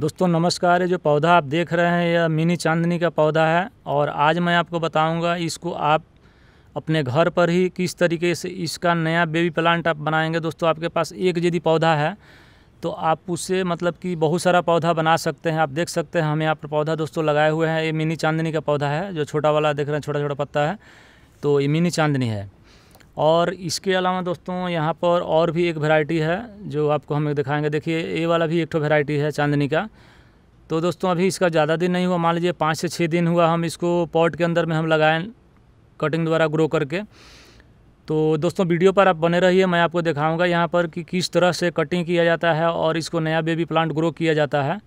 दोस्तों नमस्कार ये जो पौधा आप देख रहे हैं यह मिनी चांदनी का पौधा है और आज मैं आपको बताऊंगा इसको आप अपने घर पर ही किस तरीके से इसका नया बेबी प्लांट आप बनाएंगे दोस्तों आपके पास एक यदि पौधा है तो आप उससे मतलब कि बहुत सारा पौधा बना सकते हैं आप देख सकते हैं हमें यहाँ पर पौधा दोस्तों लगाए हुए हैं ये मिनी चांदनी का पौधा है जो छोटा वाला देख रहे हैं छोटा छोटा पत्ता है तो ये मिनी चांदनी है और इसके अलावा दोस्तों यहाँ पर और भी एक वेराइटी है जो आपको हम दिखाएंगे देखिए ये वाला भी एक ठो वेराइटी है चांदनी का तो दोस्तों अभी इसका ज़्यादा दिन नहीं हुआ मान लीजिए पाँच से छः दिन हुआ हम इसको पॉट के अंदर में हम लगाएँ कटिंग द्वारा ग्रो करके तो दोस्तों वीडियो पर आप बने रहिए मैं आपको दिखाऊंगा यहाँ पर कि किस तरह से कटिंग किया जाता है और इसको नया बेबी प्लांट ग्रो किया जाता है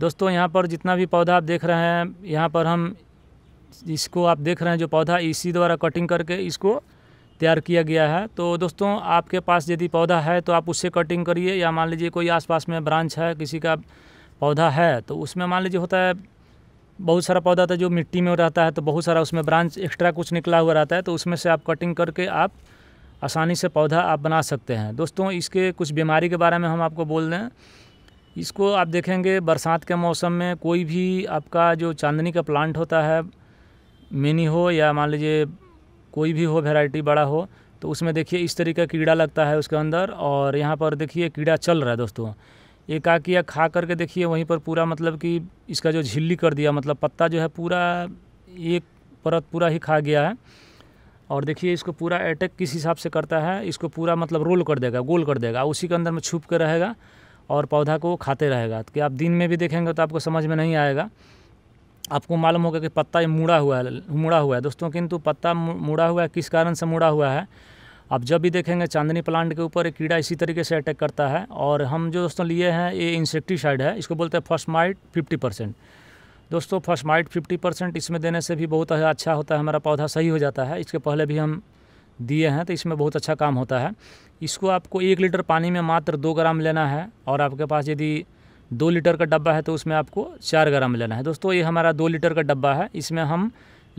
दोस्तों यहाँ पर जितना भी पौधा आप देख रहे हैं यहाँ पर हम इसको आप देख रहे हैं जो पौधा इसी द्वारा कटिंग करके इसको तैयार किया गया है तो दोस्तों आपके पास यदि पौधा है तो आप उससे कटिंग करिए या मान लीजिए कोई आसपास में ब्रांच है किसी का पौधा है तो उसमें मान लीजिए होता है बहुत सारा पौधा था जो मिट्टी में रहता है तो बहुत सारा उसमें ब्रांच एक्स्ट्रा कुछ निकला हुआ रहता है तो उसमें से आप कटिंग करके आप आसानी से पौधा आप बना सकते हैं दोस्तों इसके कुछ बीमारी के बारे में हम आपको बोल दें इसको आप देखेंगे बरसात के मौसम में कोई भी आपका जो चांदनी का प्लांट होता है मिनी हो या मान लीजिए कोई भी हो वेराइटी बड़ा हो तो उसमें देखिए इस तरीके का कीड़ा लगता है उसके अंदर और यहाँ पर देखिए कीड़ा चल रहा है दोस्तों एक आकिया खा करके देखिए वहीं पर पूरा मतलब कि इसका जो झिल्ली कर दिया मतलब पत्ता जो है पूरा एक परत पूरा ही खा गया है और देखिए इसको पूरा अटैक किस हिसाब से करता है इसको पूरा मतलब रोल कर देगा गोल कर देगा उसी के अंदर में छुप के रहेगा और पौधा को खाते रहेगा कि तो आप दिन में भी देखेंगे तो आपको समझ में नहीं आएगा आपको मालूम होगा कि पत्ता ये मुड़ा हुआ है मुड़ा हुआ है दोस्तों किंतु पत्ता मुड़ा हुआ है किस कारण से मुड़ा हुआ है आप जब भी देखेंगे चांदनी प्लांट के ऊपर एक कीड़ा इसी तरीके से अटैक करता है और हम जो दोस्तों लिए हैं ये इंसेक्टिसाइड है इसको बोलते हैं फर्स्ट माइट फिफ्टी परसेंट दोस्तों फर्स्ट माइट फिफ्टी परसेंट इसमें देने से भी बहुत अच्छा होता है हमारा पौधा सही हो जाता है इसके पहले भी हम दिए हैं तो इसमें बहुत अच्छा काम होता है इसको आपको एक लीटर पानी में मात्र दो ग्राम लेना है और आपके पास यदि दो लीटर का डब्बा है तो उसमें आपको चार ग्राम लेना है दोस्तों ये हमारा दो लीटर का डब्बा है इसमें हम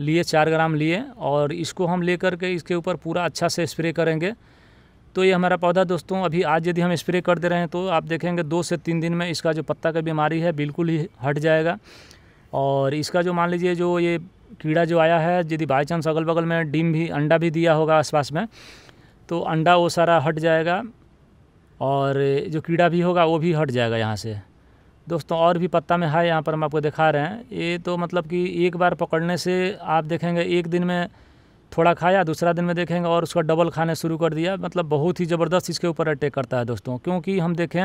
लिए चार ग्राम लिए और इसको हम ले करके इसके ऊपर पूरा अच्छा से स्प्रे करेंगे तो ये हमारा पौधा दोस्तों अभी आज यदि हम स्प्रे कर दे रहे हैं तो आप देखेंगे दो से तीन दिन में इसका जो पत्ता का बीमारी है बिल्कुल ही हट जाएगा और इसका जो मान लीजिए जो ये कीड़ा जो आया है यदि बाई चांस अगल बगल में डिम भी अंडा भी दिया होगा आसपास में तो अंडा वो सारा हट जाएगा और जो कीड़ा भी होगा वो भी हट जाएगा यहाँ से दोस्तों और भी पत्ता में है यहाँ पर हम आपको दिखा रहे हैं ये तो मतलब कि एक बार पकड़ने से आप देखेंगे एक दिन में थोड़ा खाया दूसरा दिन में देखेंगे और उसका डबल खाने शुरू कर दिया मतलब बहुत ही ज़बरदस्त इसके ऊपर अटैक करता है दोस्तों क्योंकि हम देखें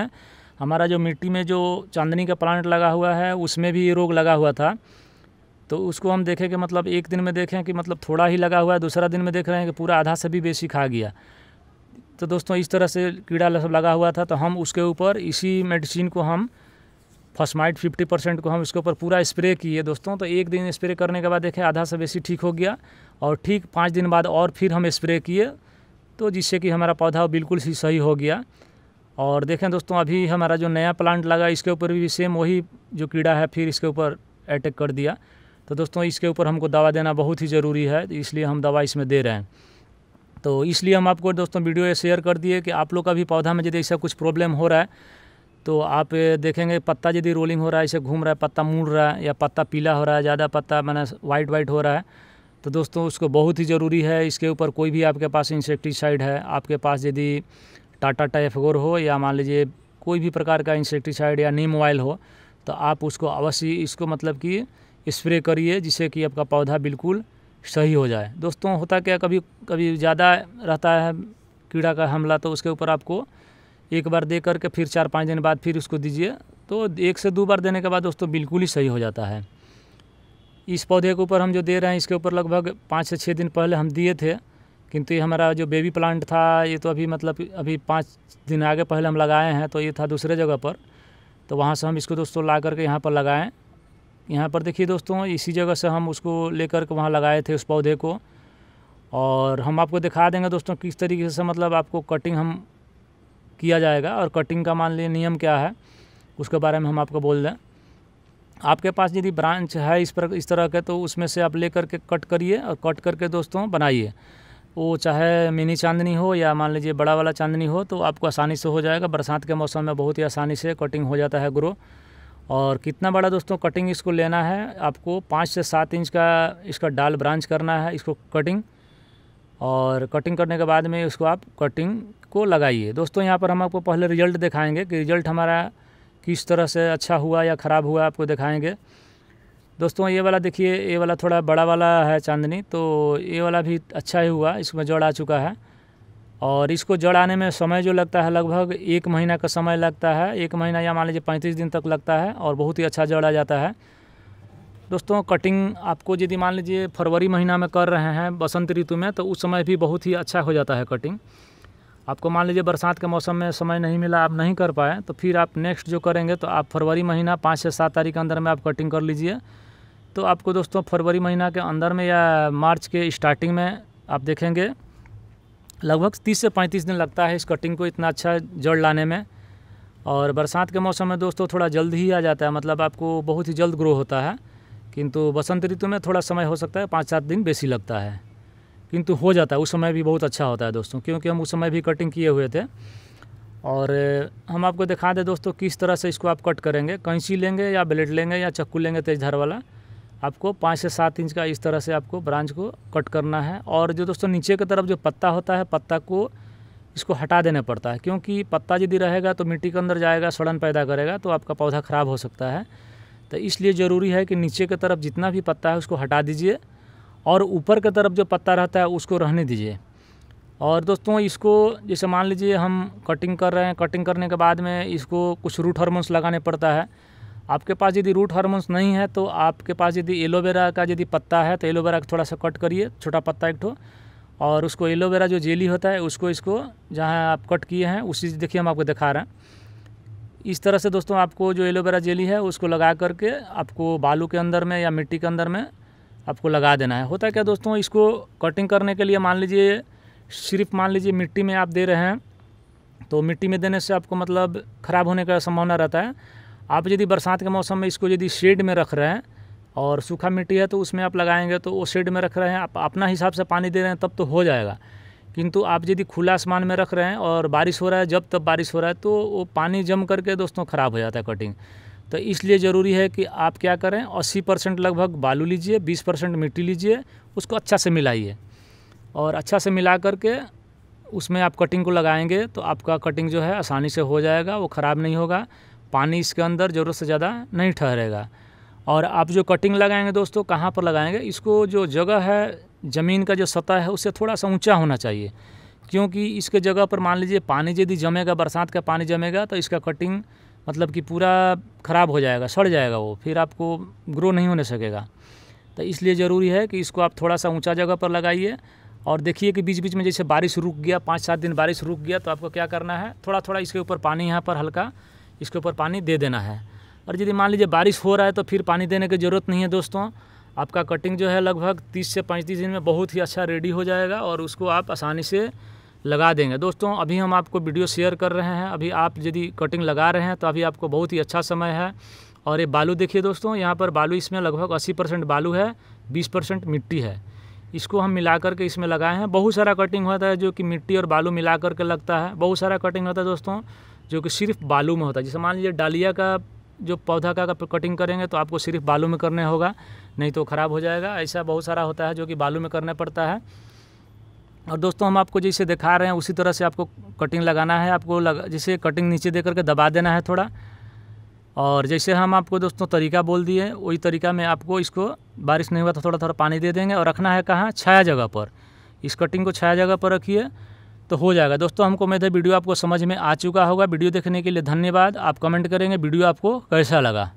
हमारा जो मिट्टी में जो चांदनी का प्लांट लगा हुआ है उसमें भी ये रोग लगा हुआ था तो उसको हम देखें कि मतलब एक दिन में देखें कि मतलब थोड़ा ही लगा हुआ है दूसरा दिन में देख रहे हैं कि पूरा आधा से भी बेसी खा गया तो दोस्तों इस तरह से कीड़ा लगा हुआ था तो हम उसके ऊपर इसी मेडिसिन को हम फॉस्माइड 50 परसेंट को हम इसके ऊपर पूरा स्प्रे किए दोस्तों तो एक दिन स्प्रे करने के बाद देखें आधा से बेसी ठीक हो गया और ठीक पाँच दिन बाद और फिर हम स्प्रे किए तो जिससे कि हमारा पौधा बिल्कुल ही सही हो गया और देखें दोस्तों अभी हमारा जो नया प्लांट लगा इसके ऊपर भी सेम वही जो कीड़ा है फिर इसके ऊपर अटैक कर दिया तो दोस्तों इसके ऊपर हमको दवा देना बहुत ही ज़रूरी है इसलिए हम दवा इसमें दे रहे हैं तो इसलिए हम आपको दोस्तों वीडियो शेयर कर दिए कि आप लोग का भी पौधा में यदि ऐसा कुछ प्रॉब्लम हो रहा है तो आप देखेंगे पत्ता यदि रोलिंग हो रहा है इसे घूम रहा है पत्ता मुड़ रहा है या पत्ता पीला हो रहा है ज़्यादा पत्ता मैंने वाइट वाइट हो रहा है तो दोस्तों उसको बहुत ही ज़रूरी है इसके ऊपर कोई भी आपके पास इंसेक्टिसाइड है आपके पास यदि टाटा टाइफगोर हो या मान लीजिए कोई भी प्रकार का इंसेक्टिसाइड या नीम ऑयल हो तो आप उसको अवश्य इसको मतलब कि स्प्रे करिए जिससे कि आपका पौधा बिल्कुल सही हो जाए दोस्तों होता क्या कभी कभी ज़्यादा रहता है कीड़ा का हमला तो उसके ऊपर आपको एक बार दे करके फिर चार पाँच दिन बाद फिर उसको दीजिए तो एक से दो बार देने के बाद दोस्तों बिल्कुल ही सही हो जाता है इस पौधे के ऊपर हम जो दे रहे हैं इसके ऊपर लगभग पाँच से छः दिन पहले हम दिए थे किंतु ये हमारा जो बेबी प्लांट था ये तो अभी मतलब अभी पाँच दिन आगे पहले हम लगाए हैं तो ये था दूसरे जगह पर तो वहाँ से हम इसको दोस्तों ला करके यहाँ पर लगाएँ यहाँ पर देखिए दोस्तों इसी जगह से हम उसको लेकर के वहाँ लगाए थे उस पौधे को और हम आपको दिखा देंगे दोस्तों किस तरीके से मतलब आपको कटिंग हम किया जाएगा और कटिंग का मान लीजिए नियम क्या है उसके बारे में हम आपको बोल दें आपके पास यदि ब्रांच है इस पर इस तरह के तो उसमें से आप ले करके कट करिए और कट करके दोस्तों बनाइए वो चाहे मिनी चांदनी हो या मान लीजिए बड़ा वाला चांदनी हो तो आपको आसानी से हो जाएगा बरसात के मौसम में बहुत ही आसानी से कटिंग हो जाता है ग्रो और कितना बड़ा दोस्तों कटिंग इसको लेना है आपको पाँच से सात इंच का इसका डाल ब्रांच करना है इसको कटिंग और कटिंग करने के बाद में उसको आप कटिंग को लगाइए दोस्तों यहाँ पर हम आपको पहले रिजल्ट दिखाएंगे कि रिजल्ट हमारा किस तरह से अच्छा हुआ या ख़राब हुआ आपको दिखाएंगे दोस्तों ये वाला देखिए ये वाला थोड़ा बड़ा वाला है चांदनी तो ये वाला भी अच्छा ही हुआ इसमें जड़ आ चुका है और इसको जड़ आने में समय जो लगता है लगभग एक महीना का समय लगता है एक महीना या मान लीजिए पैंतीस दिन तक लगता है और बहुत ही अच्छा जड़ आ जाता है दोस्तों कटिंग आपको यदि मान लीजिए फरवरी महीना में कर रहे हैं बसंत ऋतु में तो उस समय भी बहुत ही अच्छा हो जाता है कटिंग आपको मान लीजिए बरसात के मौसम में समय नहीं मिला आप नहीं कर पाए तो फिर आप नेक्स्ट जो करेंगे तो आप फरवरी महीना पाँच से सात तारीख के अंदर में आप कटिंग कर लीजिए तो आपको दोस्तों फरवरी महीना के अंदर में या मार्च के स्टार्टिंग में आप देखेंगे लगभग तीस से पैंतीस दिन लगता है इस कटिंग को इतना अच्छा जड़ लाने में और बरसात के मौसम में दोस्तों थोड़ा जल्द ही आ जाता है मतलब आपको बहुत ही जल्द ग्रो होता है किंतु बसंत ऋतु में थोड़ा समय हो सकता है पाँच सात दिन बेसी लगता है किंतु हो जाता है उस समय भी बहुत अच्छा होता है दोस्तों क्योंकि हम उस समय भी कटिंग किए हुए थे और हम आपको दिखा दें दोस्तों किस तरह से इसको आप कट करेंगे कैंची लेंगे या ब्लेड लेंगे या चक्कू लेंगे तेज धार वाला आपको पाँच से सात इंच का इस तरह से आपको ब्रांच को कट करना है और जो दोस्तों नीचे की तरफ जो पत्ता होता है पत्ता को इसको हटा देना पड़ता है क्योंकि पत्ता यदि रहेगा तो मिट्टी के अंदर जाएगा सड़न पैदा करेगा तो आपका पौधा ख़राब हो सकता है तो इसलिए ज़रूरी है कि नीचे की तरफ जितना भी पत्ता है उसको हटा दीजिए और ऊपर की तरफ जो पत्ता रहता है उसको रहने दीजिए और दोस्तों इसको जैसे मान लीजिए हम कटिंग कर रहे हैं कटिंग करने के बाद में इसको कुछ रूट हार्मोन्स लगाने पड़ता है आपके पास यदि रूट हार्मोन्स नहीं है तो आपके पास यदि एलोवेरा का यदि पत्ता है तो एलोवेरा का थोड़ा सा कट करिए छोटा पत्ता एक ठो और उसको एलोवेरा जो जेली होता है उसको इसको जहाँ आप कट किए हैं उसी देखिए हम आपको दिखा रहे हैं इस तरह से दोस्तों आपको जो एलोवेरा जेली है उसको लगा करके आपको बालू के अंदर में या मिट्टी के अंदर में आपको लगा देना है होता है क्या दोस्तों इसको कटिंग करने के लिए मान लीजिए सिर्फ मान लीजिए मिट्टी में आप दे रहे हैं तो मिट्टी में देने से आपको मतलब ख़राब होने का संभावना रहता है आप यदि बरसात के मौसम में इसको यदि शेड में रख रहे हैं और सूखा मिट्टी है तो उसमें आप लगाएंगे तो वो शेड में रख रहे हैं आप अपना हिसाब से पानी दे रहे हैं तब तो हो जाएगा किंतु आप यदि खुला आसमान में रख रहे हैं और बारिश हो रहा है जब तब बारिश हो रहा है तो वो पानी जम करके दोस्तों ख़राब हो जाता है कटिंग तो इसलिए ज़रूरी है कि आप क्या करें 80 परसेंट लगभग बालू लीजिए 20 परसेंट मिट्टी लीजिए उसको अच्छा से मिलाइए और अच्छा से मिला करके उसमें आप कटिंग को लगाएंगे तो आपका कटिंग जो है आसानी से हो जाएगा वो ख़राब नहीं होगा पानी इसके अंदर ज़रूरत से ज़्यादा नहीं ठहरेगा और आप जो कटिंग लगाएंगे दोस्तों कहाँ पर लगाएंगे इसको जो जगह है ज़मीन का जो सतह है उससे थोड़ा सा ऊंचा होना चाहिए क्योंकि इसके जगह पर मान लीजिए पानी यदि जमेगा बरसात का पानी जमेगा तो इसका कटिंग मतलब कि पूरा ख़राब हो जाएगा सड़ जाएगा वो फिर आपको ग्रो नहीं होने सकेगा तो इसलिए ज़रूरी है कि इसको आप थोड़ा सा ऊँचा जगह पर लगाइए और देखिए कि बीच बीच में जैसे बारिश रुक गया पाँच सात दिन बारिश रुक गया तो आपको क्या करना है थोड़ा थोड़ा इसके ऊपर पानी यहाँ पर हल्का इसके ऊपर पानी दे देना है और यदि मान लीजिए बारिश हो रहा है तो फिर पानी देने की ज़रूरत नहीं है दोस्तों आपका कटिंग जो है लगभग 30 से 35 दिन में बहुत ही अच्छा रेडी हो जाएगा और उसको आप आसानी से लगा देंगे दोस्तों अभी हम आपको वीडियो शेयर कर रहे हैं अभी आप यदि कटिंग लगा रहे हैं तो अभी आपको बहुत ही अच्छा समय है और ये बालू देखिए दोस्तों यहाँ पर बालू इसमें लगभग 80 परसेंट बालू है 20 परसेंट मिट्टी है इसको हम मिला करके इसमें लगाए हैं बहुत सारा कटिंग होता है जो कि मिट्टी और बालू मिला करके लगता है बहुत सारा कटिंग होता है दोस्तों जो कि सिर्फ बालू में होता है जैसे मान लीजिए डालिया का जो पौधा का कटिंग करेंगे तो आपको सिर्फ बालू में करने होगा नहीं तो ख़राब हो जाएगा ऐसा बहुत सारा होता है जो कि बालू में करना पड़ता है और दोस्तों हम आपको जैसे दिखा रहे हैं उसी तरह से आपको कटिंग लगाना है आपको लगा जैसे कटिंग नीचे दे करके दबा देना है थोड़ा और जैसे हम आपको दोस्तों तरीका बोल दिए वही तरीका में आपको इसको बारिश नहीं हुआ तो थोड़ा थोड़ा पानी दे देंगे और रखना है कहाँ छाया जगह पर इस कटिंग को छाया जगह पर रखिए तो हो जाएगा दोस्तों हमको मैं वीडियो आपको समझ में आ चुका होगा वीडियो देखने के लिए धन्यवाद आप कमेंट करेंगे वीडियो आपको कैसा लगा